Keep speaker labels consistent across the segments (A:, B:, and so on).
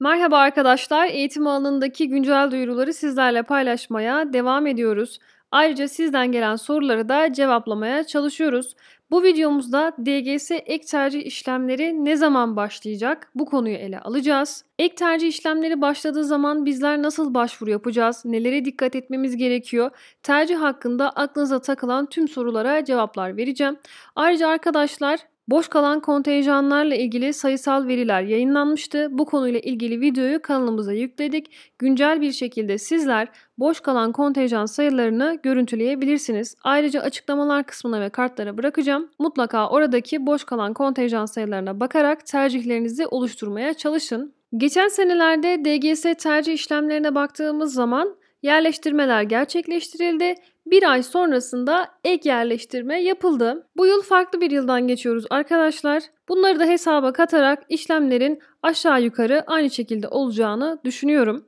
A: Merhaba arkadaşlar, eğitim alanındaki güncel duyuruları sizlerle paylaşmaya devam ediyoruz. Ayrıca sizden gelen soruları da cevaplamaya çalışıyoruz. Bu videomuzda DGS ek tercih işlemleri ne zaman başlayacak? Bu konuyu ele alacağız. Ek tercih işlemleri başladığı zaman bizler nasıl başvuru yapacağız? Nelere dikkat etmemiz gerekiyor? Tercih hakkında aklınıza takılan tüm sorulara cevaplar vereceğim. Ayrıca arkadaşlar Boş kalan kontenjanlarla ilgili sayısal veriler yayınlanmıştı. Bu konuyla ilgili videoyu kanalımıza yükledik. Güncel bir şekilde sizler boş kalan kontenjan sayılarını görüntüleyebilirsiniz. Ayrıca açıklamalar kısmına ve kartlara bırakacağım. Mutlaka oradaki boş kalan kontenjan sayılarına bakarak tercihlerinizi oluşturmaya çalışın. Geçen senelerde DGS tercih işlemlerine baktığımız zaman yerleştirmeler gerçekleştirildi bir ay sonrasında ek yerleştirme yapıldı. Bu yıl farklı bir yıldan geçiyoruz arkadaşlar. Bunları da hesaba katarak işlemlerin aşağı yukarı aynı şekilde olacağını düşünüyorum.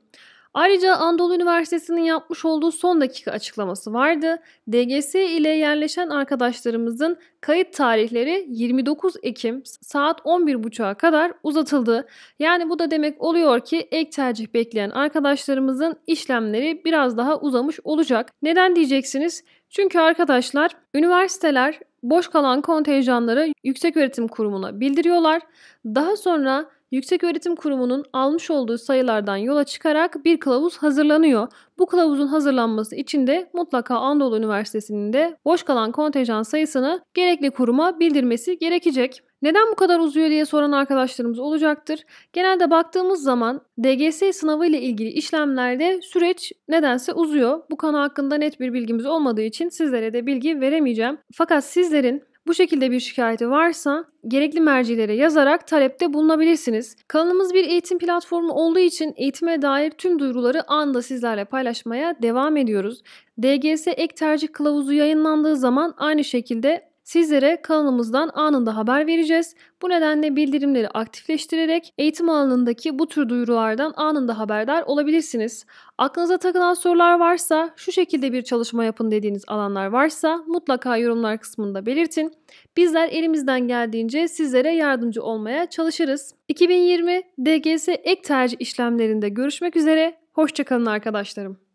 A: Ayrıca Anadolu Üniversitesi'nin yapmış olduğu son dakika açıklaması vardı. DGS ile yerleşen arkadaşlarımızın kayıt tarihleri 29 Ekim saat 11.30'a kadar uzatıldı. Yani bu da demek oluyor ki ek tercih bekleyen arkadaşlarımızın işlemleri biraz daha uzamış olacak. Neden diyeceksiniz? Çünkü arkadaşlar üniversiteler boş kalan kontenjanları Yüksek Öğretim Kurumu'na bildiriyorlar. Daha sonra Yükseköğretim Kurumu'nun almış olduğu sayılardan yola çıkarak bir kılavuz hazırlanıyor. Bu kılavuzun hazırlanması için de mutlaka Anadolu Üniversitesi'nin de boş kalan kontenjan sayısını gerekli kuruma bildirmesi gerekecek. Neden bu kadar uzuyor diye soran arkadaşlarımız olacaktır. Genelde baktığımız zaman DGS sınavı ile ilgili işlemlerde süreç nedense uzuyor. Bu konu hakkında net bir bilgimiz olmadığı için sizlere de bilgi veremeyeceğim. Fakat sizlerin bu şekilde bir şikayeti varsa gerekli mercilere yazarak talepte bulunabilirsiniz. Kanalımız bir eğitim platformu olduğu için eğitime dair tüm duyuruları anda sizlerle paylaşmaya devam ediyoruz. DGS ek tercih kılavuzu yayınlandığı zaman aynı şekilde Sizlere kanalımızdan anında haber vereceğiz. Bu nedenle bildirimleri aktifleştirerek eğitim alanındaki bu tür duyurulardan anında haberdar olabilirsiniz. Aklınıza takılan sorular varsa, şu şekilde bir çalışma yapın dediğiniz alanlar varsa mutlaka yorumlar kısmında belirtin. Bizler elimizden geldiğince sizlere yardımcı olmaya çalışırız. 2020 DGS ek tercih işlemlerinde görüşmek üzere. Hoşçakalın arkadaşlarım.